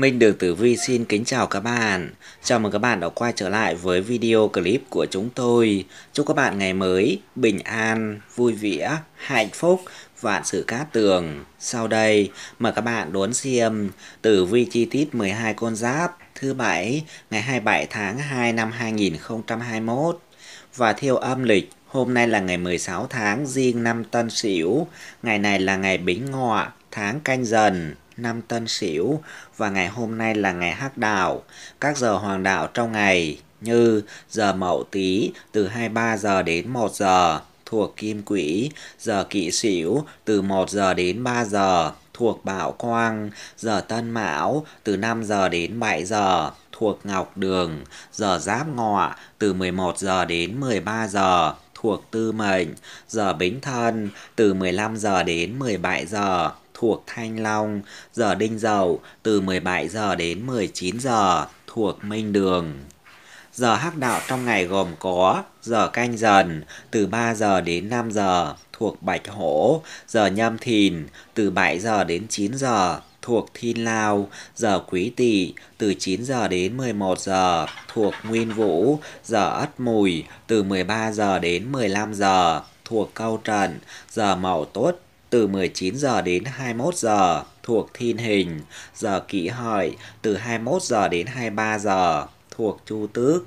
Minh Đường Tử Vi xin kính chào các bạn. Chào mừng các bạn đã quay trở lại với video clip của chúng tôi. Chúc các bạn ngày mới bình an, vui vẻ, hạnh phúc vạn sự cát tường. Sau đây, mời các bạn đón xem tử vi chi tiết 12 con giáp thứ bảy ngày 27 tháng 2 năm 2021 và theo âm lịch Hôm nay là ngày 16 tháng riêng năm Tân Sửu, ngày này là ngày Bính Ngọ, tháng Canh Dần năm Tân Sửu và ngày hôm nay là ngày Hắc Đạo. Các giờ hoàng đạo trong ngày như giờ Mậu Tý từ 23 giờ đến 1 giờ thuộc Kim Quỹ, giờ kỵ Sửu từ 1 giờ đến 3 giờ thuộc Bảo Quang, giờ Tân Mão từ 5 giờ đến 7 giờ thuộc Ngọc Đường, giờ Giáp Ngọ từ 11 giờ đến 13 giờ thuộc Tư Mệnh, giờ Bính Thân từ 15 giờ đến 17 giờ thuộc Thanh Long, giờ Đinh Dậu từ 17 giờ đến 19 giờ thuộc Minh Đường. Giờ hắc đạo trong ngày gồm có giờ canh dần từ 3 giờ đến 5 giờ thuộc Bạch Hổ, giờ nhâm thìn từ 7 giờ đến 9 giờ thuộc Thiên Lao, giờ Quý Tỵ từ 9 giờ đến 11 giờ thuộc Nguyên Vũ, giờ Ất Mùi từ 13 giờ đến 15 giờ thuộc Câu Trần, giờ Mậu Tuất từ 19 giờ đến 21 giờ thuộc thiên hình, giờ kỷ hợi từ 21 giờ đến 23 giờ thuộc chu tước.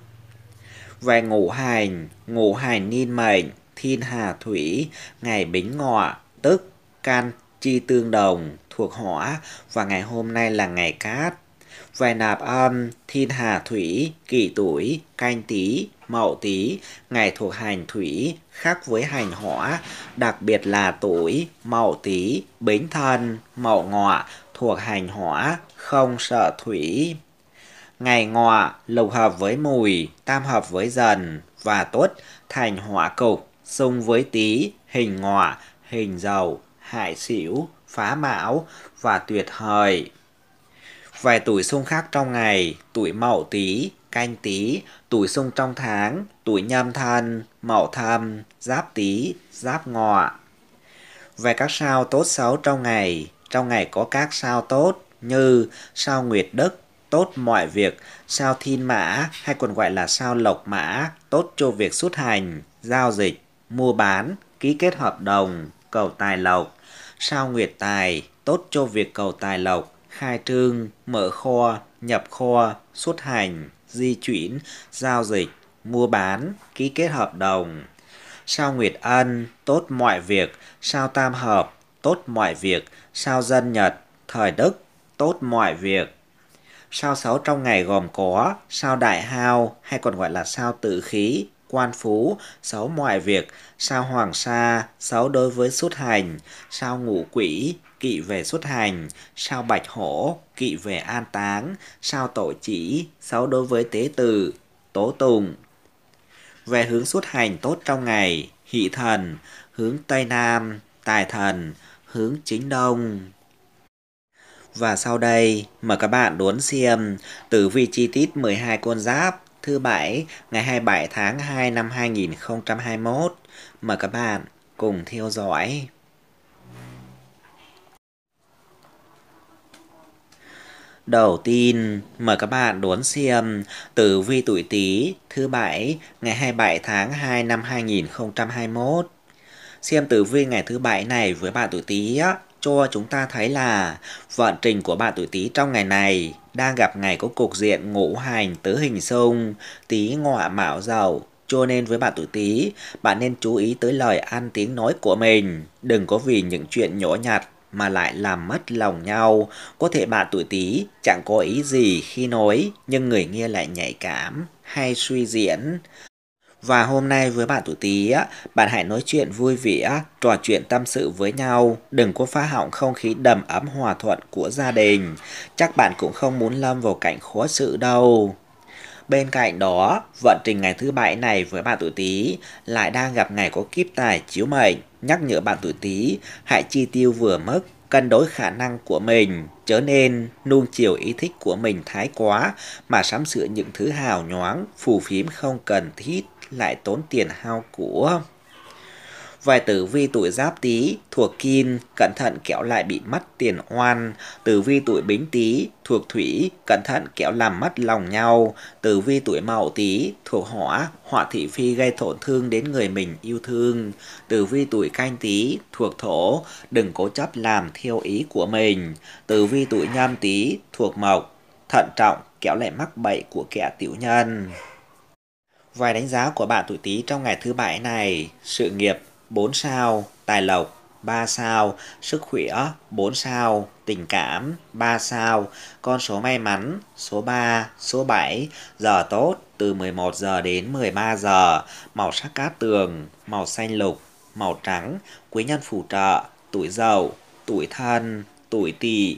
Về ngũ hành, ngũ hành niên mệnh, thiên hà thủy, ngày bính ngọ, tức can chi tương đồng thuộc hỏa và ngày hôm nay là ngày cát. Về nạp âm, thiên hà thủy, kỷ tuổi, canh tí, Mậu Tý, ngày thuộc hành thủy khác với hành hỏa, đặc biệt là tuổi Mậu Tý, Bính Thân, Mậu Ngọ thuộc hành hỏa, không sợ thủy. Ngày Ngọ lục hợp với Mùi, tam hợp với Dần và Tuất thành hỏa cục, xung với Tý, hình Ngọ, hình Dầu, Hại Sửu, Phá Mão và Tuyệt Hời. Vài tuổi xung khắc trong ngày, tuổi Mậu Tý canh tí, tuổi xung trong tháng, tuổi nhâm thân, mậu thâm, giáp tí, giáp ngọ. Về các sao tốt xấu trong ngày, trong ngày có các sao tốt như sao nguyệt đức, tốt mọi việc, sao thiên mã hay còn gọi là sao lộc mã, tốt cho việc xuất hành, giao dịch, mua bán, ký kết hợp đồng, cầu tài lộc, sao nguyệt tài, tốt cho việc cầu tài lộc, khai trương, mở kho, nhập kho, xuất hành di chuyển, giao dịch, mua bán, ký kết hợp đồng. Sao Nguyệt Ân, tốt mọi việc, sao Tam Hợp, tốt mọi việc, sao Dân Nhật, thời Đức, tốt mọi việc. Sao sáu trong ngày gồm có sao đại hao hay còn gọi là sao Tử khí, quan phú, xấu mọi việc, sao hoàng sa, xấu đối với xuất hành, sao ngũ quỷ, kỵ về xuất hành, sao bạch hổ, kỵ về an táng, sao tội chỉ, xấu đối với tế tử, tố tùng. Về hướng xuất hành tốt trong ngày, hỷ thần, hướng Tây Nam, tài thần, hướng chính Đông. Và sau đây, mời các bạn đốn xem tử vi chi tiết 12 con giáp thứ Bảy ngày 27 tháng 2 năm 2021. Mời các bạn cùng theo dõi. Đầu tiên, mời các bạn đón xem tử vi tuổi Tý thứ bảy ngày 27 tháng 2 năm 2021. Xem tử vi ngày thứ bảy này với bạn tuổi Tý cho chúng ta thấy là vận trình của bạn tuổi Tý trong ngày này đang gặp ngày có cục diện ngũ hành tứ hình xung, Tý ngọ mão dậu, cho nên với bạn tuổi Tý, bạn nên chú ý tới lời ăn tiếng nói của mình, đừng có vì những chuyện nhỏ nhặt mà lại làm mất lòng nhau. Có thể bạn tuổi Tý chẳng có ý gì khi nói, nhưng người nghe lại nhạy cảm hay suy diễn. Và hôm nay với bạn tuổi Tý, bạn hãy nói chuyện vui vẻ, trò chuyện tâm sự với nhau, đừng có phá hỏng không khí đầm ấm hòa thuận của gia đình. Chắc bạn cũng không muốn lâm vào cảnh khó xử đâu. Bên cạnh đó, vận trình ngày thứ bảy này với bạn tuổi Tý lại đang gặp ngày có kiếp tài chiếu mệnh, nhắc nhở bạn tuổi Tý hãy chi tiêu vừa mức cân đối khả năng của mình, chớ nên nuông chiều ý thích của mình thái quá mà sắm sửa những thứ hào nhoáng, phù phiếm không cần thiết lại tốn tiền hao của. Vài tử vi tuổi giáp tý thuộc kim, cẩn thận kéo lại bị mất tiền oan. Tử vi tuổi bính tý thuộc thủy, cẩn thận kéo làm mất lòng nhau. Tử vi tuổi mậu tý thuộc hỏa, họa thị phi gây tổn thương đến người mình yêu thương. Tử vi tuổi canh tý thuộc thổ, đừng cố chấp làm theo ý của mình. Tử vi tuổi nhâm tý thuộc mộc, thận trọng kéo lại mắc bậy của kẻ tiểu nhân. Vài đánh giá của bạn tuổi Tý trong ngày thứ bảy này, sự nghiệp 4 sao, tài lộc 3 sao, sức khỏe 4 sao, tình cảm 3 sao, con số may mắn số 3, số 7, giờ tốt từ 11 giờ đến 13 giờ, màu sắc cát tường, màu xanh lục, màu trắng, quý nhân phù trợ, tuổi dậu, tuổi thân, tuổi tỵ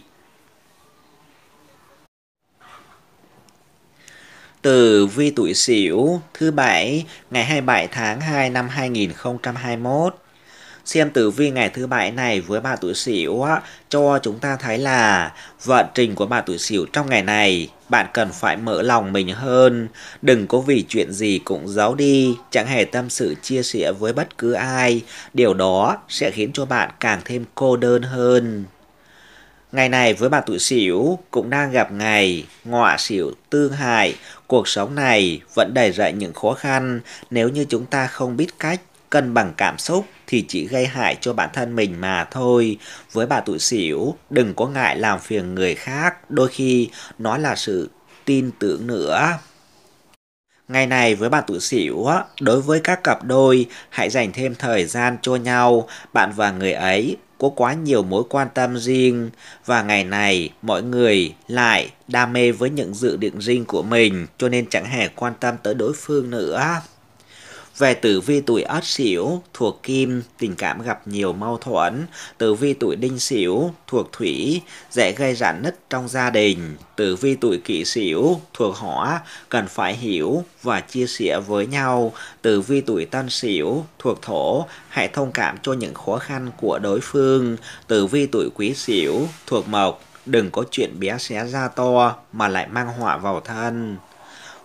Tử vi tuổi Sửu thứ bảy ngày 27 tháng 2 năm 2021. Xem tử vi ngày thứ bảy này với bà tuổi Sửu cho chúng ta thấy là vận trình của bà tuổi Sửu trong ngày này bạn cần phải mở lòng mình hơn, đừng có vì chuyện gì cũng giấu đi, chẳng hề tâm sự chia sẻ với bất cứ ai, điều đó sẽ khiến cho bạn càng thêm cô đơn hơn. Ngày này với bà tuổi xỉu cũng đang gặp ngày ngọa xỉu tương hại. Cuộc sống này vẫn đầy rẫy những khó khăn nếu như chúng ta không biết cách cân bằng cảm xúc thì chỉ gây hại cho bản thân mình mà thôi. Với bà tuổi xỉu, đừng có ngại làm phiền người khác, đôi khi nó là sự tin tưởng nữa. Ngày này với bạn tuổi sửu, đối với các cặp đôi, hãy dành thêm thời gian cho nhau, bạn và người ấy có quá nhiều mối quan tâm riêng và ngày này mọi người lại đam mê với những dự định riêng của mình cho nên chẳng hề quan tâm tới đối phương nữa về tử vi tuổi Ất Sửu thuộc Kim, tình cảm gặp nhiều mâu thuẫn. Tử vi tuổi Đinh Sửu thuộc Thủy, dễ gây rạn nứt trong gia đình. Tử vi tuổi Kỷ Sửu thuộc Hỏa, cần phải hiểu và chia sẻ với nhau. Tử vi tuổi Tân Sửu thuộc Thổ, hãy thông cảm cho những khó khăn của đối phương. Tử vi tuổi Quý Sửu thuộc Mộc, đừng có chuyện bé xé ra to mà lại mang họa vào thân.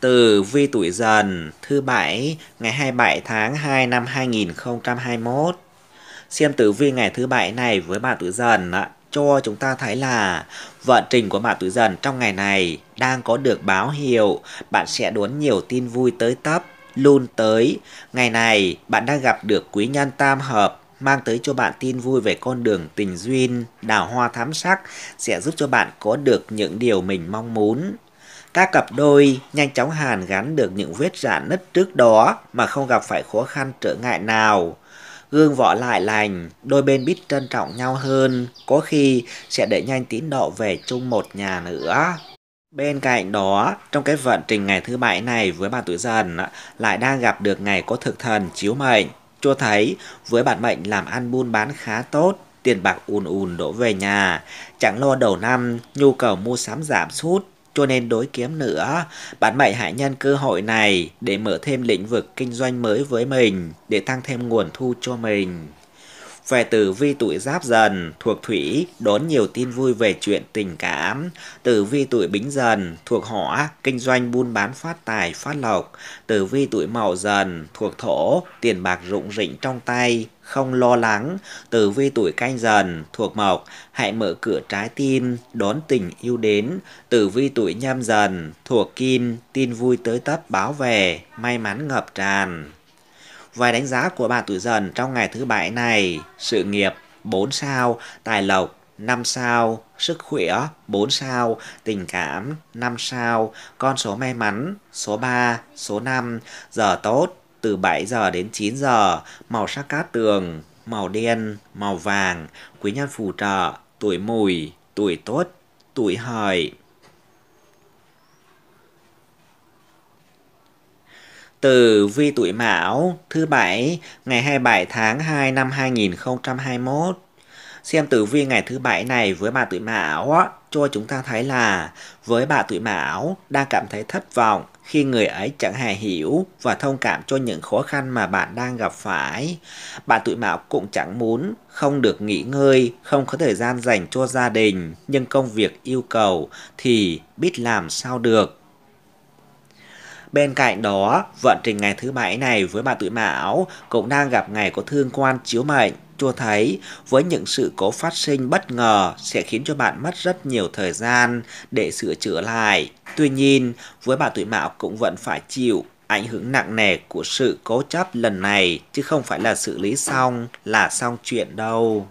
từ vi tuổi dần thứ bảy ngày 27 tháng 2 năm 2021. Xem tử vi ngày thứ bảy này với bạn tuổi dần cho chúng ta thấy là vận trình của bạn tuổi dần trong ngày này đang có được báo hiệu bạn sẽ đón nhiều tin vui tới tấp luôn tới ngày này bạn đang gặp được quý nhân tam hợp mang tới cho bạn tin vui về con đường tình duyên đào hoa thám sắc sẽ giúp cho bạn có được những điều mình mong muốn các cặp đôi nhanh chóng hàn gắn được những vết rạn dạ nứt trước đó mà không gặp phải khó khăn trở ngại nào. Gương vỏ lại lành, đôi bên biết trân trọng nhau hơn, có khi sẽ để nhanh tín độ về chung một nhà nữa. Bên cạnh đó, trong cái vận trình ngày thứ bảy này với bạn tuổi dần lại đang gặp được ngày có thực thần chiếu mệnh. Cho thấy với bạn mệnh làm ăn buôn bán khá tốt, tiền bạc ùn ùn đổ về nhà, chẳng lo đầu năm nhu cầu mua sắm giảm sút cho nên đối kiếm nữa. Bạn mày hãy nhân cơ hội này để mở thêm lĩnh vực kinh doanh mới với mình, để tăng thêm nguồn thu cho mình về tử vi tuổi giáp dần thuộc thủy đón nhiều tin vui về chuyện tình cảm tử vi tuổi bính dần thuộc hỏa kinh doanh buôn bán phát tài phát lộc tử vi tuổi mậu dần thuộc thổ tiền bạc rụng rỉnh trong tay không lo lắng tử vi tuổi canh dần thuộc mộc hãy mở cửa trái tim đón tình yêu đến tử vi tuổi nhâm dần thuộc kim tin vui tới tấp báo về may mắn ngập tràn Vài đánh giá của bà tuổi dần trong ngày thứ bảy này, sự nghiệp 4 sao, tài lộc 5 sao, sức khỏe 4 sao, tình cảm 5 sao, con số may mắn số 3, số 5, giờ tốt từ 7 giờ đến 9 giờ, màu sắc cát tường, màu đen, màu vàng, quý nhân phù trợ, tuổi mùi, tuổi tốt, tuổi hợi. từ vi tuổi Mão thứ bảy ngày 27 tháng 2 năm 2021. Xem tử vi ngày thứ bảy này với bà tuổi Mão cho chúng ta thấy là với bà tuổi Mão đang cảm thấy thất vọng khi người ấy chẳng hề hiểu và thông cảm cho những khó khăn mà bạn đang gặp phải. Bạn tuổi Mão cũng chẳng muốn không được nghỉ ngơi, không có thời gian dành cho gia đình, nhưng công việc yêu cầu thì biết làm sao được Bên cạnh đó, vận trình ngày thứ bảy này với bà tuổi mão cũng đang gặp ngày có thương quan chiếu mệnh cho thấy với những sự cố phát sinh bất ngờ sẽ khiến cho bạn mất rất nhiều thời gian để sửa chữa lại. Tuy nhiên, với bà tuổi mão cũng vẫn phải chịu ảnh hưởng nặng nề của sự cố chấp lần này chứ không phải là xử lý xong là xong chuyện đâu.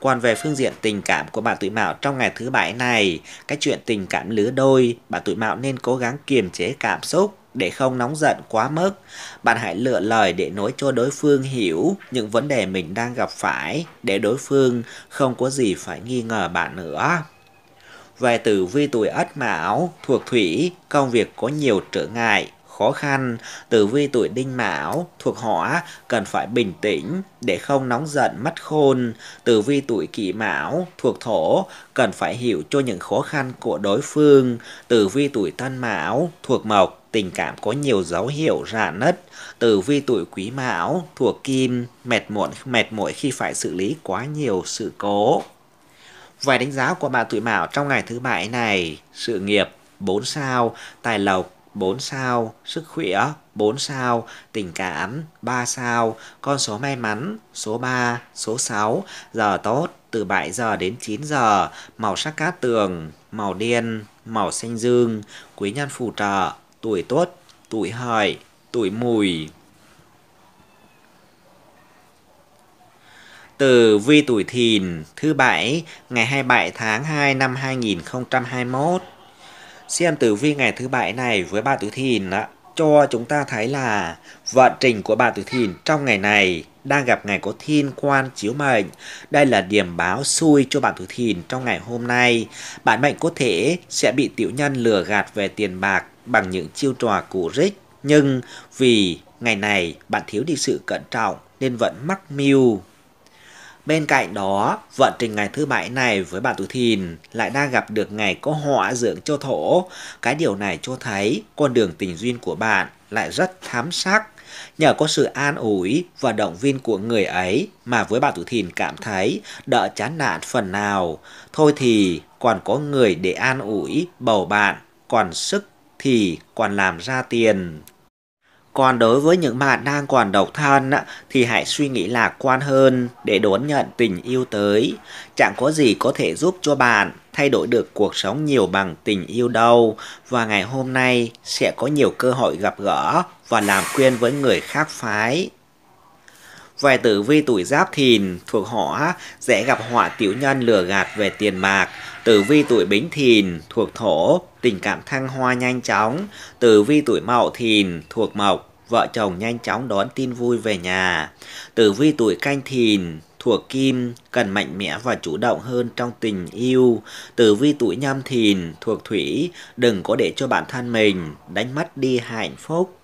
Còn về phương diện tình cảm của bạn tuổi mão trong ngày thứ bảy này, cái chuyện tình cảm lứa đôi, bạn tuổi mão nên cố gắng kiềm chế cảm xúc để không nóng giận quá mức. Bạn hãy lựa lời để nói cho đối phương hiểu những vấn đề mình đang gặp phải để đối phương không có gì phải nghi ngờ bạn nữa. Về tử vi tuổi Ất Mão, thuộc thủy, công việc có nhiều trở ngại, khó khăn, tử vi tuổi đinh mão thuộc hỏa cần phải bình tĩnh để không nóng giận mất khôn, tử vi tuổi kỷ mão thuộc thổ cần phải hiểu cho những khó khăn của đối phương, tử vi tuổi tân mão thuộc mộc tình cảm có nhiều dấu hiệu rạn nứt. Tử vi tuổi quý mão thuộc kim, mệt muộn mệt mỏi khi phải xử lý quá nhiều sự cố. Vài đánh giá của bạn tuổi mão trong ngày thứ bảy này, sự nghiệp 4 sao, tài lộc 4 sao, sức khỏe 4 sao, tình cảm 3 sao, con số may mắn số 3, số 6, giờ tốt từ 7 giờ đến 9 giờ, màu sắc cát tường, màu đen, màu xanh dương, quý nhân phù trợ, tuổi tốt, tuổi hợi, tuổi mùi. từ vi tuổi thìn thứ bảy ngày 27 tháng 2 năm 2021 Xem tử vi ngày thứ bảy này với bà Tử Thìn á, cho chúng ta thấy là vận trình của bà Tử Thìn trong ngày này đang gặp ngày có thiên quan chiếu mệnh. Đây là điểm báo xui cho bạn Tử Thìn trong ngày hôm nay. Bạn mệnh có thể sẽ bị tiểu nhân lừa gạt về tiền bạc bằng những chiêu trò cũ rích. Nhưng vì ngày này bạn thiếu đi sự cẩn trọng nên vẫn mắc mưu Bên cạnh đó, vận trình ngày thứ bảy này với bạn tuổi thìn lại đang gặp được ngày có họa dưỡng cho thổ. Cái điều này cho thấy con đường tình duyên của bạn lại rất thám sắc. Nhờ có sự an ủi và động viên của người ấy mà với bạn tuổi thìn cảm thấy đỡ chán nản phần nào. Thôi thì còn có người để an ủi bầu bạn, còn sức thì còn làm ra tiền. Còn đối với những bạn đang còn độc thân thì hãy suy nghĩ lạc quan hơn để đón nhận tình yêu tới. Chẳng có gì có thể giúp cho bạn thay đổi được cuộc sống nhiều bằng tình yêu đâu. Và ngày hôm nay sẽ có nhiều cơ hội gặp gỡ và làm quen với người khác phái. vài tử vi tuổi giáp thìn thuộc họ dễ gặp họa tiểu nhân lừa gạt về tiền bạc. Tử vi tuổi bính thìn thuộc thổ, tình cảm thăng hoa nhanh chóng. Tử vi tuổi mậu thìn thuộc mộc, vợ chồng nhanh chóng đón tin vui về nhà. Tử vi tuổi canh thìn thuộc kim cần mạnh mẽ và chủ động hơn trong tình yêu tử vi tuổi nhâm thìn thuộc thủy đừng có để cho bản thân mình đánh mất đi hạnh phúc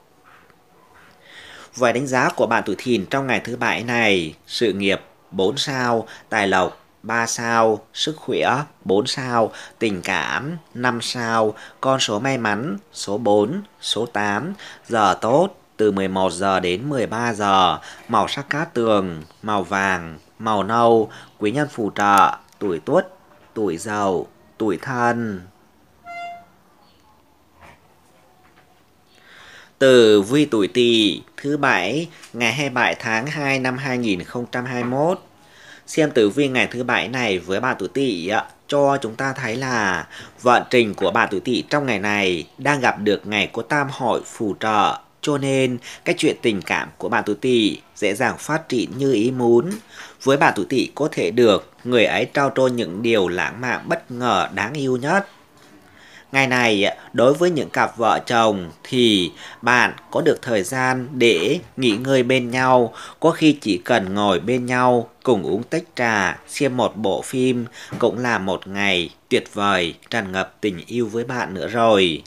vài đánh giá của bạn tuổi thìn trong ngày thứ bảy này sự nghiệp 4 sao tài lộc 3 sao, sức khỏe 4 sao, tình cảm 5 sao, con số may mắn số 4, số 8, giờ tốt từ 11 giờ đến 13 giờ, màu sắc cát tường, màu vàng, màu nâu, quý nhân phù trợ, tuổi tuất, tuổi giàu, tuổi thân. từ vi tuổi tỵ thứ bảy ngày 27 tháng 2 năm 2021. Xem tử vi ngày thứ bảy này với bà tuổi tỵ cho chúng ta thấy là vận trình của bà tuổi tỵ trong ngày này đang gặp được ngày có tam hội phù trợ cho nên, cái chuyện tình cảm của bạn tuổi tỵ dễ dàng phát triển như ý muốn. Với bạn tuổi tỵ có thể được, người ấy trao cho những điều lãng mạn bất ngờ đáng yêu nhất. Ngày này, đối với những cặp vợ chồng thì bạn có được thời gian để nghỉ ngơi bên nhau, có khi chỉ cần ngồi bên nhau, cùng uống tách trà, xem một bộ phim cũng là một ngày tuyệt vời, tràn ngập tình yêu với bạn nữa rồi.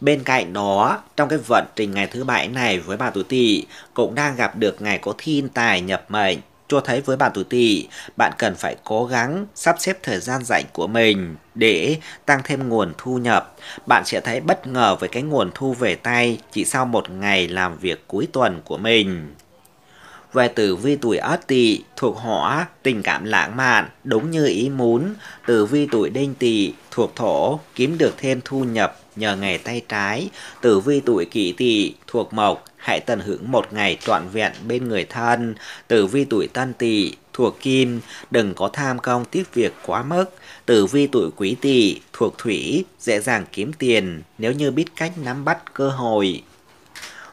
Bên cạnh đó, trong cái vận trình ngày thứ bảy này với bà tuổi tỵ cũng đang gặp được ngày có thiên tài nhập mệnh cho thấy với bạn tuổi tỵ, bạn cần phải cố gắng sắp xếp thời gian rảnh của mình để tăng thêm nguồn thu nhập. Bạn sẽ thấy bất ngờ với cái nguồn thu về tay chỉ sau một ngày làm việc cuối tuần của mình về tử vi tuổi Ất Tỵ thuộc Hỏa, tình cảm lãng mạn, đúng như ý muốn. Tử vi tuổi Đinh Tỵ thuộc Thổ, kiếm được thêm thu nhập nhờ nghề tay trái. Tử vi tuổi Kỷ Tỵ thuộc Mộc, hãy tận hưởng một ngày trọn vẹn bên người thân. Tử vi tuổi Tân Tỵ thuộc Kim, đừng có tham công tiếc việc quá mức. Tử vi tuổi Quý Tỵ thuộc Thủy, dễ dàng kiếm tiền nếu như biết cách nắm bắt cơ hội.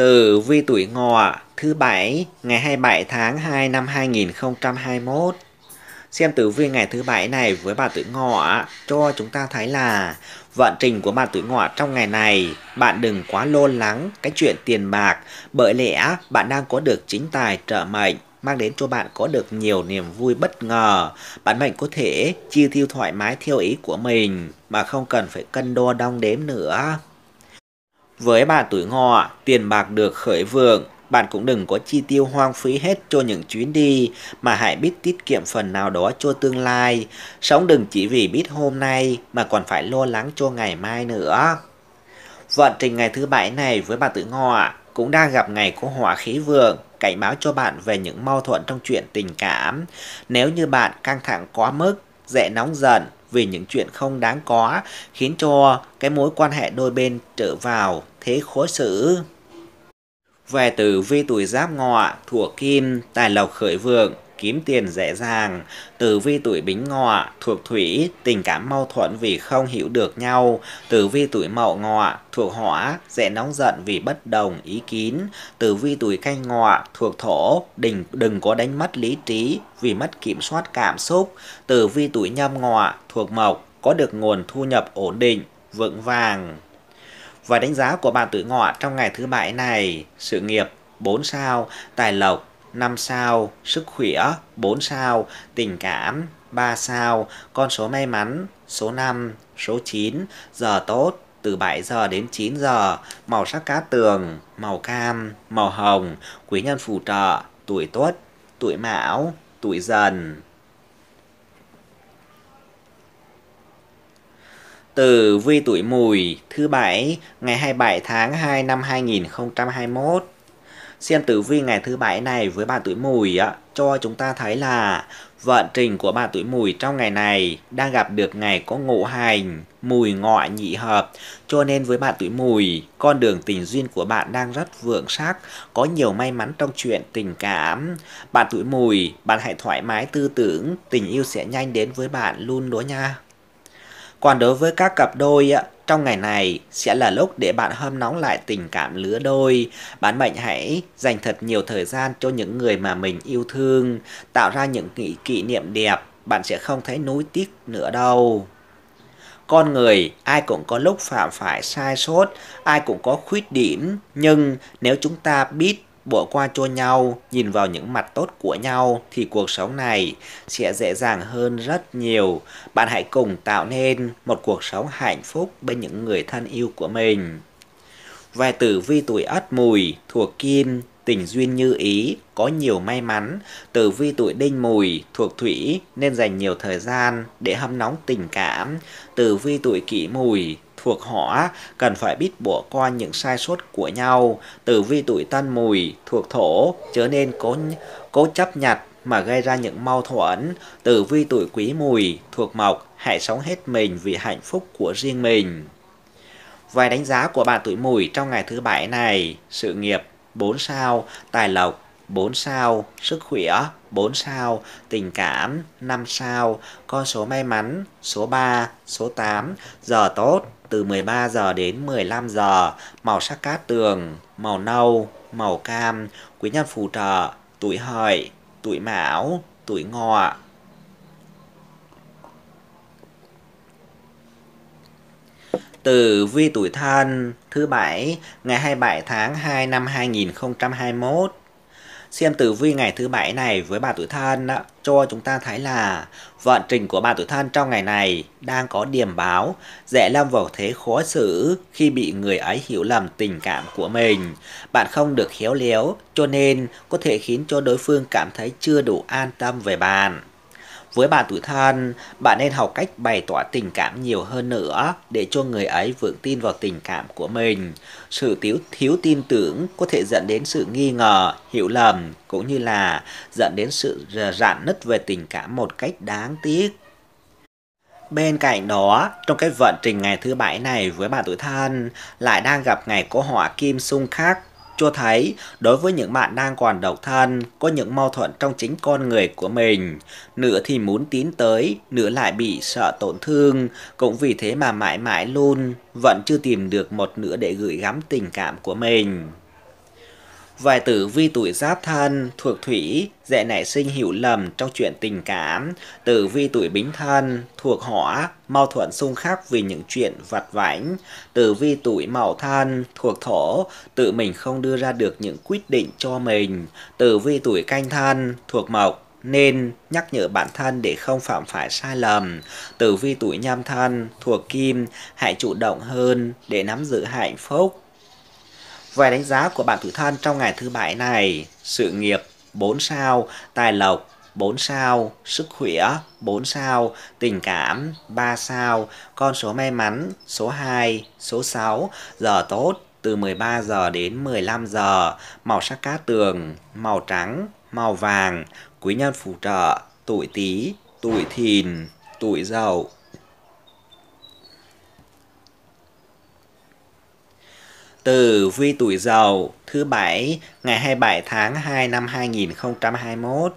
Tử vi tuổi ngọ thứ bảy ngày 27 tháng 2 năm 2021. Xem tử vi ngày thứ bảy này với bà tuổi ngọ cho chúng ta thấy là vận trình của bà tuổi ngọ trong ngày này, bạn đừng quá lo lắng cái chuyện tiền bạc, bởi lẽ bạn đang có được chính tài trợ mệnh mang đến cho bạn có được nhiều niềm vui bất ngờ. Bạn mệnh có thể chi tiêu thoải mái theo ý của mình mà không cần phải cân đo đong đếm nữa. Với bà tuổi ngọ, tiền bạc được khởi vượng, bạn cũng đừng có chi tiêu hoang phí hết cho những chuyến đi mà hãy biết tiết kiệm phần nào đó cho tương lai. Sống đừng chỉ vì biết hôm nay mà còn phải lo lắng cho ngày mai nữa. Vận trình ngày thứ bảy này với bà tuổi ngọ cũng đang gặp ngày của hỏa khí vượng cảnh báo cho bạn về những mâu thuẫn trong chuyện tình cảm. Nếu như bạn căng thẳng quá mức, dễ nóng giận vì những chuyện không đáng có khiến cho cái mối quan hệ đôi bên trở vào thế khó xử. Về tử vi tuổi giáp ngọ, thuộc kim, tài lộc khởi vượng, kiếm tiền dễ dàng. Tử vi tuổi bính ngọ, thuộc thủy, tình cảm mâu thuẫn vì không hiểu được nhau. Tử vi tuổi mậu ngọ, thuộc hỏa, dễ nóng giận vì bất đồng ý kiến. Tử vi tuổi canh ngọ, thuộc thổ, đừng, đừng có đánh mất lý trí vì mất kiểm soát cảm xúc. Tử vi tuổi nhâm ngọ, thuộc mộc, có được nguồn thu nhập ổn định, vững vàng và đánh giá của bạn tuổi ngọ trong ngày thứ bảy này, sự nghiệp 4 sao, tài lộc 5 sao, sức khỏe 4 sao, tình cảm 3 sao, con số may mắn số 5, số 9, giờ tốt từ 7 giờ đến 9 giờ, màu sắc cá tường, màu cam, màu hồng, quý nhân phù trợ, tuổi tuất, tuổi mão, tuổi dần. tử vi tuổi mùi thứ bảy ngày 27 tháng 2 năm 2021. Xem tử vi ngày thứ bảy này với bà tuổi mùi á, cho chúng ta thấy là vận trình của bà tuổi mùi trong ngày này đang gặp được ngày có ngộ hành, mùi ngọ nhị hợp. Cho nên với bạn tuổi mùi, con đường tình duyên của bạn đang rất vượng sắc, có nhiều may mắn trong chuyện tình cảm. Bạn tuổi mùi, bạn hãy thoải mái tư tưởng, tình yêu sẽ nhanh đến với bạn luôn đó nha. Còn đối với các cặp đôi trong ngày này sẽ là lúc để bạn hâm nóng lại tình cảm lứa đôi. Bạn mệnh hãy dành thật nhiều thời gian cho những người mà mình yêu thương, tạo ra những kỷ, kỷ niệm đẹp, bạn sẽ không thấy nuối tiếc nữa đâu. Con người ai cũng có lúc phạm phải sai sót, ai cũng có khuyết điểm, nhưng nếu chúng ta biết bỏ qua cho nhau, nhìn vào những mặt tốt của nhau thì cuộc sống này sẽ dễ dàng hơn rất nhiều. Bạn hãy cùng tạo nên một cuộc sống hạnh phúc bên những người thân yêu của mình. Về tử vi tuổi ất mùi, thuộc kim, tình duyên như ý, có nhiều may mắn, tử vi tuổi đinh mùi, thuộc thủy nên dành nhiều thời gian để hâm nóng tình cảm, tử vi tuổi kỷ mùi, thuộc họ cần phải biết bỏ qua những sai sót của nhau từ vi tuổi tân mùi thuộc thổ trở nên cố cố chấp nhặt mà gây ra những mâu thuẫn từ vi tuổi quý mùi thuộc mộc hãy sống hết mình vì hạnh phúc của riêng mình vài đánh giá của bạn tuổi mùi trong ngày thứ bảy này sự nghiệp 4 sao tài lộc 4 sao, sức khỏe 4 sao, tình cảm 5 sao, con số may mắn số 3, số 8, giờ tốt từ 13 giờ đến 15 giờ, màu sắc cát tường, màu nâu, màu cam, quý nhân phù trợ, tuổi hợi, tuổi mão, tuổi ngọ. từ vi tuổi thân thứ bảy ngày 27 tháng 2 năm 2021. Xem tử vi ngày thứ bảy này với bà tuổi thân đó, cho chúng ta thấy là vận trình của bạn tuổi thân trong ngày này đang có điểm báo dễ lâm vào thế khó xử khi bị người ấy hiểu lầm tình cảm của mình. Bạn không được khéo léo cho nên có thể khiến cho đối phương cảm thấy chưa đủ an tâm về bạn. Với bạn tuổi thân, bạn nên học cách bày tỏ tình cảm nhiều hơn nữa để cho người ấy vững tin vào tình cảm của mình. Sự thiếu, thiếu tin tưởng có thể dẫn đến sự nghi ngờ, hiểu lầm cũng như là dẫn đến sự rạn nứt về tình cảm một cách đáng tiếc. Bên cạnh đó, trong cái vận trình ngày thứ bảy này với bạn tuổi thân lại đang gặp ngày có hỏa kim xung khắc cho thấy đối với những bạn đang còn độc thân, có những mâu thuẫn trong chính con người của mình, nửa thì muốn tiến tới, nửa lại bị sợ tổn thương, cũng vì thế mà mãi mãi luôn vẫn chưa tìm được một nửa để gửi gắm tình cảm của mình. Vài tử vi tuổi giáp thân thuộc thủy dễ nảy sinh hiểu lầm trong chuyện tình cảm. Tử vi tuổi bính thân thuộc hỏa mâu thuẫn xung khắc vì những chuyện vặt vãnh. Tử vi tuổi mậu thân thuộc thổ tự mình không đưa ra được những quyết định cho mình. Tử vi tuổi canh thân thuộc mộc nên nhắc nhở bản thân để không phạm phải sai lầm. Tử vi tuổi nhâm thân thuộc kim, hãy chủ động hơn để nắm giữ hạnh phúc về đánh giá của bạn tuổi thân trong ngày thứ bảy này, sự nghiệp 4 sao, tài lộc 4 sao, sức khỏe 4 sao, tình cảm 3 sao, con số may mắn số 2, số 6, giờ tốt từ 13 giờ đến 15 giờ, màu sắc cá tường, màu trắng, màu vàng, quý nhân phù trợ, tuổi tí, tuổi thìn, tuổi dậu. tử Vi Tuổi Dậu thứ Bảy ngày 27 tháng 2 năm 2021.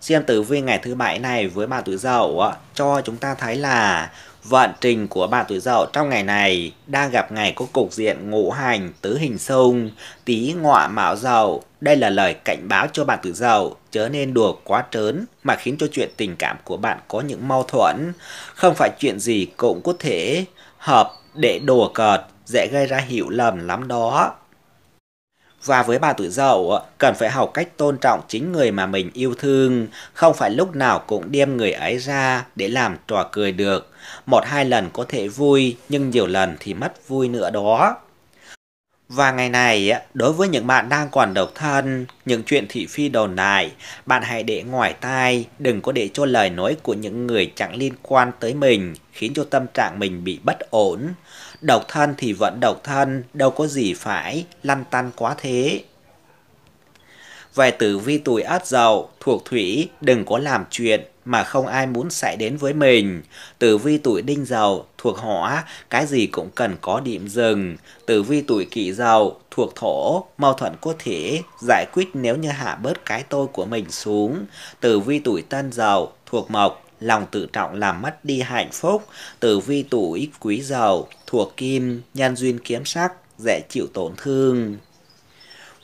Xem tử vi ngày thứ Bảy này với bà Tuổi Dậu cho chúng ta thấy là vận trình của bà Tuổi Dậu trong ngày này đang gặp ngày có cục diện ngũ hành tứ hình xung, tí ngọ mão Dậu. Đây là lời cảnh báo cho bạn Tuổi Dậu chớ nên đùa quá trớn mà khiến cho chuyện tình cảm của bạn có những mâu thuẫn. Không phải chuyện gì cũng có thể hợp để đùa cợt dễ gây ra hiểu lầm lắm đó. Và với bà tuổi dậu, cần phải học cách tôn trọng chính người mà mình yêu thương, không phải lúc nào cũng đem người ấy ra để làm trò cười được. Một hai lần có thể vui, nhưng nhiều lần thì mất vui nữa đó. Và ngày này, đối với những bạn đang còn độc thân, những chuyện thị phi đồn đại, bạn hãy để ngoài tai, đừng có để cho lời nói của những người chẳng liên quan tới mình, khiến cho tâm trạng mình bị bất ổn. Độc thân thì vẫn độc thân, đâu có gì phải, lăn tăn quá thế. Về tử vi tuổi Ất dậu, thuộc thủy, đừng có làm chuyện mà không ai muốn xảy đến với mình. Tử vi tuổi đinh dậu thuộc hỏa, cái gì cũng cần có điểm dừng. Tử vi tuổi kỷ dậu thuộc thổ, mâu thuẫn có thể giải quyết nếu như hạ bớt cái tôi của mình xuống. Tử vi tuổi tân dậu thuộc mộc, lòng tự trọng làm mất đi hạnh phúc. Tử vi tuổi quý dậu thuộc kim, nhân duyên kiếm sắc, dễ chịu tổn thương.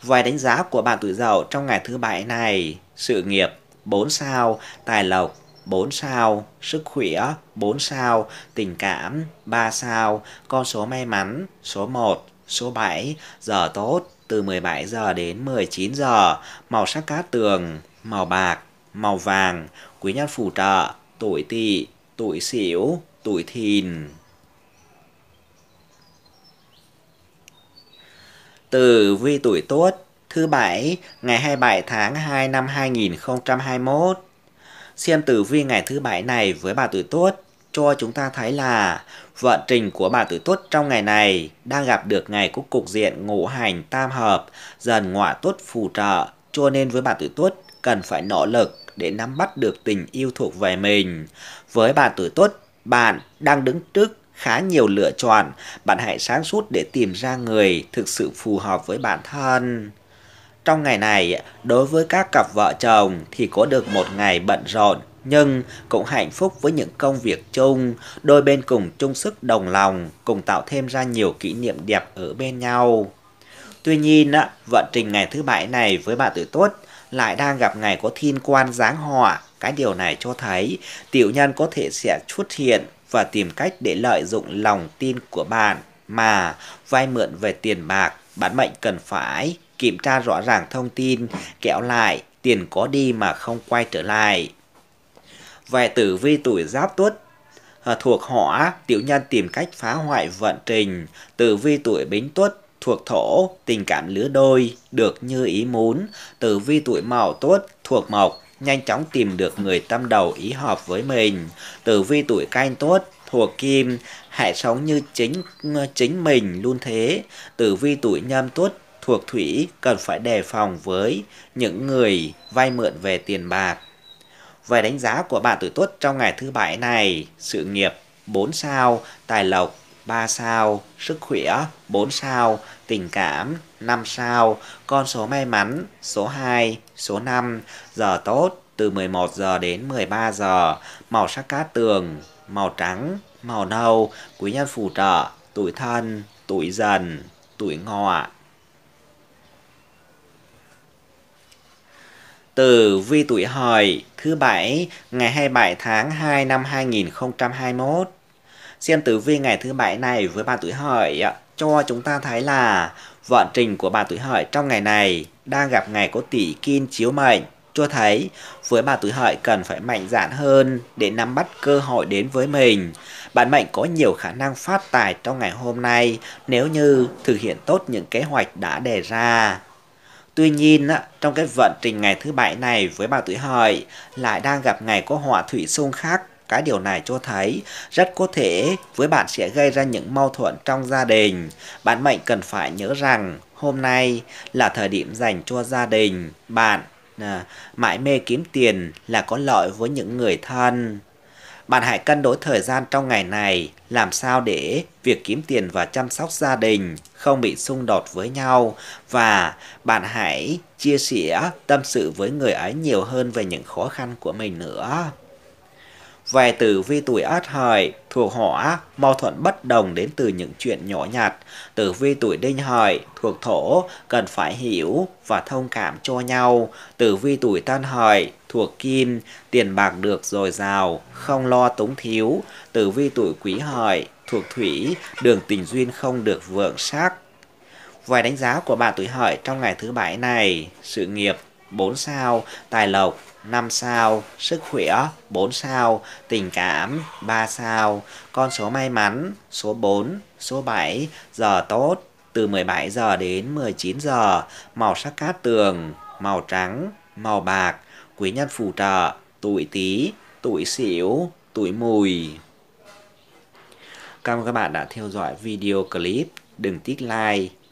Vài đánh giá của bạn tuổi dậu trong ngày thứ bảy này, sự nghiệp 4 sao, tài lộc 4 sao, sức khỏe 4 sao, tình cảm 3 sao, con số may mắn số 1, số 7, giờ tốt từ 17 giờ đến 19 giờ, màu sắc cát tường, màu bạc, màu vàng, quý nhân phù trợ, tuổi tỵ, tuổi sửu, tuổi thìn. Tử vi tuổi Tuất thứ bảy ngày 27 tháng 2 năm 2021. Xem tử vi ngày thứ bảy này với bà tuổi Tuất cho chúng ta thấy là vận trình của bà tuổi Tuất trong ngày này đang gặp được ngày cúc cục diện ngũ hành tam hợp dần ngọa Tuất phù trợ, cho nên với bà tuổi Tuất cần phải nỗ lực để nắm bắt được tình yêu thuộc về mình. Với bà tuổi Tuất, bạn đang đứng trước khá nhiều lựa chọn, bạn hãy sáng suốt để tìm ra người thực sự phù hợp với bản thân. Trong ngày này, đối với các cặp vợ chồng thì có được một ngày bận rộn nhưng cũng hạnh phúc với những công việc chung, đôi bên cùng chung sức đồng lòng, cùng tạo thêm ra nhiều kỷ niệm đẹp ở bên nhau. Tuy nhiên, vận trình ngày thứ bảy này với bạn tuổi tốt lại đang gặp ngày có thiên quan giáng họa. Cái điều này cho thấy tiểu nhân có thể sẽ xuất hiện và tìm cách để lợi dụng lòng tin của bạn mà vay mượn về tiền bạc, bản mệnh cần phải kiểm tra rõ ràng thông tin, kéo lại, tiền có đi mà không quay trở lại. Về tử vi tuổi giáp tuất, à, thuộc họ tiểu nhân tìm cách phá hoại vận trình, tử vi tuổi bính tuất, thuộc thổ, tình cảm lứa đôi, được như ý muốn, tử vi tuổi mão tuất, thuộc mộc, nhanh chóng tìm được người tâm đầu ý hợp với mình. Tử vi tuổi canh tốt, thuộc kim, hãy sống như chính ờ, chính mình luôn thế. Tử vi tuổi nhâm tốt, thuộc thủy, cần phải đề phòng với những người vay mượn về tiền bạc. Về đánh giá của bạn tuổi tốt trong ngày thứ bảy này, sự nghiệp 4 sao, tài lộc 3 sao, sức khỏe 4 sao, tình cảm 5 sao, con số may mắn số 2, số 5, giờ tốt từ 11 giờ đến 13 giờ, màu sắc cát tường, màu trắng, màu nâu, quý nhân phù trợ, tuổi thân, tuổi dần, tuổi ngọ. Từ vi tuổi hợi thứ bảy ngày 27 tháng 2 năm 2021 xem tử vi ngày thứ bảy này với bà tuổi hợi cho chúng ta thấy là vận trình của bà tuổi hợi trong ngày này đang gặp ngày có tỷ kim chiếu mệnh cho thấy với bà tuổi hợi cần phải mạnh dạn hơn để nắm bắt cơ hội đến với mình. Bạn mệnh có nhiều khả năng phát tài trong ngày hôm nay nếu như thực hiện tốt những kế hoạch đã đề ra. Tuy nhiên, trong cái vận trình ngày thứ bảy này với bà tuổi hợi lại đang gặp ngày có họa thủy xung khắc cái điều này cho thấy rất có thể với bạn sẽ gây ra những mâu thuẫn trong gia đình. Bạn mệnh cần phải nhớ rằng hôm nay là thời điểm dành cho gia đình. Bạn à, mãi mê kiếm tiền là có lợi với những người thân. Bạn hãy cân đối thời gian trong ngày này làm sao để việc kiếm tiền và chăm sóc gia đình không bị xung đột với nhau và bạn hãy chia sẻ tâm sự với người ấy nhiều hơn về những khó khăn của mình nữa. Vài tử vi tuổi ất hợi thuộc hỏa, mâu thuẫn bất đồng đến từ những chuyện nhỏ nhặt. Tử vi tuổi đinh hợi thuộc thổ, cần phải hiểu và thông cảm cho nhau. Tử vi tuổi tân hợi thuộc kim, tiền bạc được dồi dào, không lo túng thiếu. Tử vi tuổi quý hợi thuộc thủy, đường tình duyên không được vượng sắc. Vài đánh giá của bạn tuổi hợi trong ngày thứ bảy này, sự nghiệp 4 sao, tài lộc 5 sao, sức khỏe 4 sao, tình cảm 3 sao, con số may mắn số 4, số 7, giờ tốt từ 17 giờ đến 19 giờ, màu sắc cát tường, màu trắng, màu bạc, quý nhân phù trợ, tuổi Tý, tuổi Sửu, tuổi Mùi. Cảm ơn các bạn đã theo dõi video clip, đừng tích like